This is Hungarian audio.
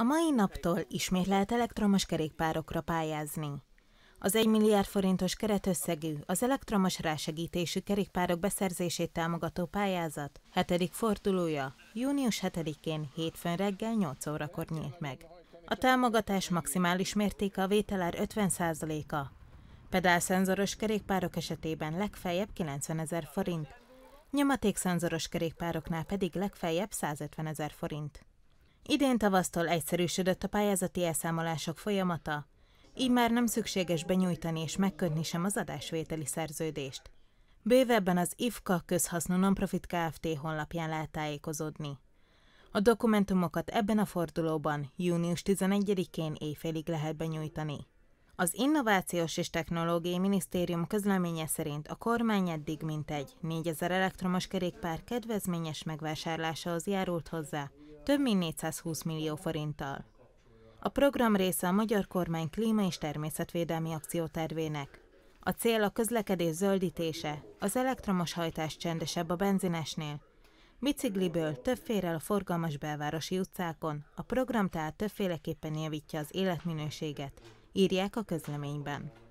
A mai naptól ismét lehet elektromos kerékpárokra pályázni. Az 1 milliárd forintos keretösszegű, az elektromos rásegítésű kerékpárok beszerzését támogató pályázat 7. fordulója június 7-én hétfőn reggel 8 órakor nyílt meg. A támogatás maximális mértéke a vételár 50%-a. Pedálszenzoros kerékpárok esetében legfeljebb 90 ezer forint, nyomatékszenzoros kerékpároknál pedig legfeljebb 150 ezer forint. Idén tavasztól egyszerűsödött a pályázati elszámolások folyamata, így már nem szükséges benyújtani és megkötni sem az adásvételi szerződést. Bővebben az IFKA közhasznú nonprofit Kft. honlapján lehet tájékozódni. A dokumentumokat ebben a fordulóban június 11-én éjfélig lehet benyújtani. Az Innovációs és Technológiai Minisztérium közleménye szerint a kormány eddig mintegy 4000 elektromos kerékpár kedvezményes megvásárlásához járult hozzá, több mint 420 millió forinttal. A program része a magyar kormány klíma és természetvédelmi akciótervének. A cél a közlekedés zöldítése, az elektromos hajtás csendesebb a benzinesnél, Bicikliből többféle a forgalmas belvárosi utcákon, a program tehát többféleképpen javítja az életminőséget, írják a közleményben.